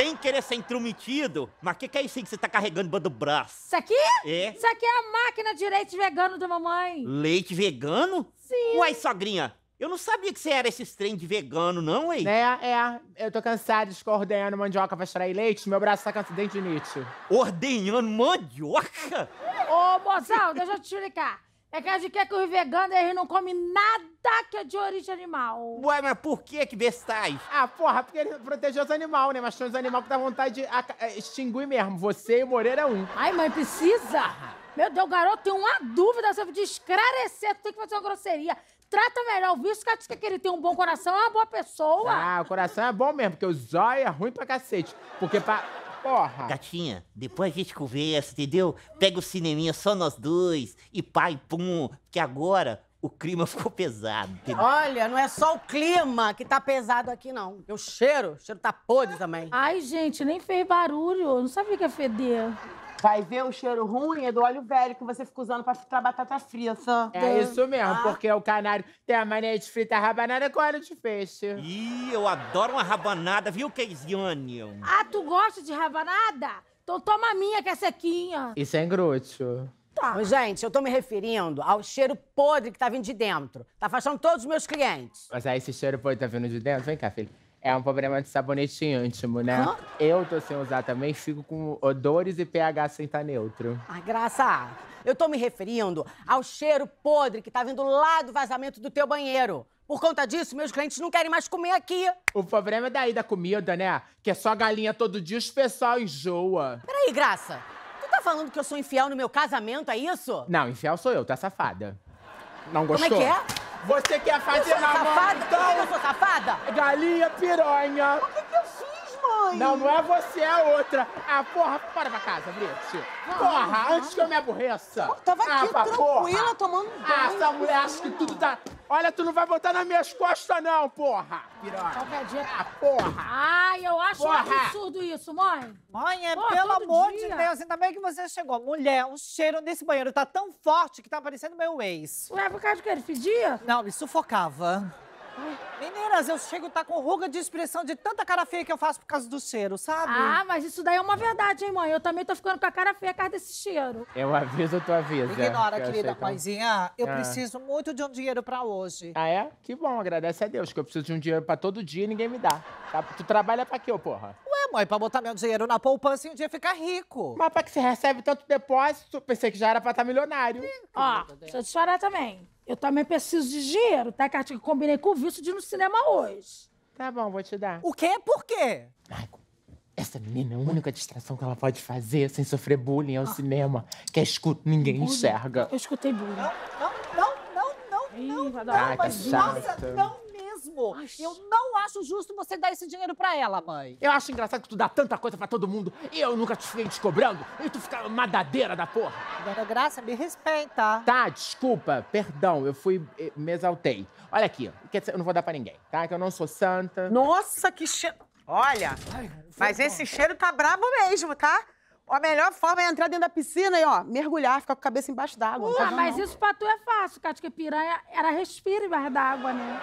sem querer ser intrometido, mas o que, que é isso aí que você tá carregando do braço? Isso aqui? É. Isso aqui é a máquina de leite vegano da mamãe. Leite vegano? Sim. Uai, sogrinha, eu não sabia que você era esse trem de vegano, não, ué. É, é. Eu tô cansado de ordenhando mandioca pra extrair leite, meu braço tá cansado de Ordenhando mandioca? Ô, mozão, deixa eu te explicar. É que a gente quer que os veganos eles não comem nada que é de origem animal. Ué, mas por que que vegetais? Ah, porra, porque ele protege os animais, né? Mas são os animais que dá vontade de é, extinguir mesmo. Você e o Moreira é um. Ai, mãe, precisa? Meu Deus, garoto, tem uma dúvida sobre de esclarecer. Tu tem que fazer uma grosseria. Trata melhor o visto, que que ele tem um bom coração, é uma boa pessoa. Ah, o coração é bom mesmo, porque o zóio é ruim pra cacete. Porque pra porra. Gatinha, depois a gente conversa, entendeu? Pega o cineminha só nós dois e pai, pum, que agora o clima ficou pesado. Entendeu? Olha, não é só o clima que tá pesado aqui, não. o cheiro, o cheiro tá podre também. Ai, gente, nem fez barulho. não sabia que ia feder. Vai ver o cheiro ruim é do óleo velho que você fica usando pra fritar batata frita. É isso mesmo, ah. porque é o canário tem a mania de fritar rabanada com óleo de peixe. Ih, eu adoro uma rabanada, viu, Keisiane? Ah, tu gosta de rabanada? Então toma a minha, que é sequinha. Isso é ingrútil. Tá. Gente, eu tô me referindo ao cheiro podre que tá vindo de dentro. Tá afastando todos os meus clientes. Mas aí esse cheiro podre tá vindo de dentro? Vem cá, filho. É um problema de sabonete íntimo, né? Hã? Eu tô sem usar também, fico com odores e pH sem estar tá neutro. Ah, graça! Eu tô me referindo ao cheiro podre que tá vindo lá do vazamento do teu banheiro. Por conta disso, meus clientes não querem mais comer aqui. O problema é daí da comida, né? Que é só galinha todo dia, os pessoal enjoa. Peraí, Graça. Tu tá falando que eu sou infiel no meu casamento, é isso? Não, infiel sou eu, tá safada. Não gostou? Como é que é? Você quer fazer eu safada? então? Eu sou galinha piranha. O que, que eu fiz, mãe? Não, não é você, é a outra. Ah, porra, para pra casa, Brite. Porra, antes que eu me aborreça. Eu tava ah, aqui tranquila, porra. tomando ah, banho. Ah, essa mulher acha que tudo tá... Olha, tu não vai botar nas minhas costas, não, porra. Piranha. Qualquer dia... Ah, porra. Ai, eu acho porra. um absurdo isso, mãe. Mãe, é porra, pelo amor dia. de Deus, ainda bem que você chegou. Mulher, o cheiro desse banheiro tá tão forte que tá parecendo meu ex. Ué, por causa do que ele fedia? Não, me sufocava. Meninas, eu chego a tá com ruga de expressão de tanta cara feia que eu faço por causa do cheiro, sabe? Ah, mas isso daí é uma verdade, hein, mãe? Eu também tô ficando com a cara feia por causa desse cheiro. Eu aviso, tu avisa. Ignora, que querida coisinha, mãezinha. Eu ah. preciso muito de um dinheiro pra hoje. Ah, é? Que bom, agradece a Deus, que eu preciso de um dinheiro pra todo dia e ninguém me dá. Tá? Tu trabalha pra quê, ô porra? Ué, mãe, pra botar meu dinheiro na poupança e um dia ficar rico. Mas pra que você recebe tanto depósito, pensei que já era pra estar tá milionário. Ó, deixa eu te chorar também. Eu também preciso de dinheiro, tá, Cartinha? Combinei com o vício de ir no cinema hoje. Tá bom, vou te dar. O quê? Por quê? Maicon, essa menina, é a única distração que ela pode fazer sem sofrer bullying é o ah. cinema. Que é escuta, ninguém bullying. enxerga. Eu escutei bullying. Não, não, não, não, não. Ih, não, não, não, mas, não, não, Ai, eu não acho justo você dar esse dinheiro pra ela, mãe. Eu acho engraçado que tu dá tanta coisa pra todo mundo e eu nunca te fiquei descobrando e tu fica madadeira da porra. Dona Graça, me respeita. Tá, desculpa, perdão, eu fui. Eh, me exaltei. Olha aqui, eu não vou dar pra ninguém, tá? Que eu não sou santa. Nossa, que cheiro. Olha, Ai, mas bom. esse cheiro tá brabo mesmo, tá? A melhor forma é entrar dentro da piscina e, ó, mergulhar, ficar com a cabeça embaixo d'água. Ah, mas não. isso pra tu é fácil, Cátia, porque piranha, ela respira embaixo d'água, né?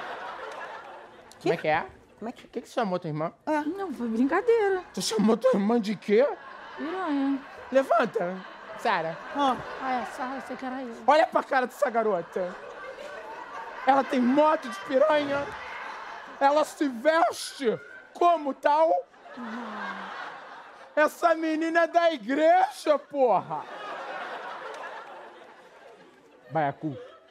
Como é que é? Como é que... O que, que você chamou tua irmã? É. Não, foi brincadeira. Tu chamou tua irmã de quê? Piranha. Levanta, Sara. Ah. Ah, é, Sara, você que era eu. Olha pra cara dessa garota. Ela tem moto de piranha. Ela se veste como tal. Ah. Essa menina é da igreja, porra. Baiacu.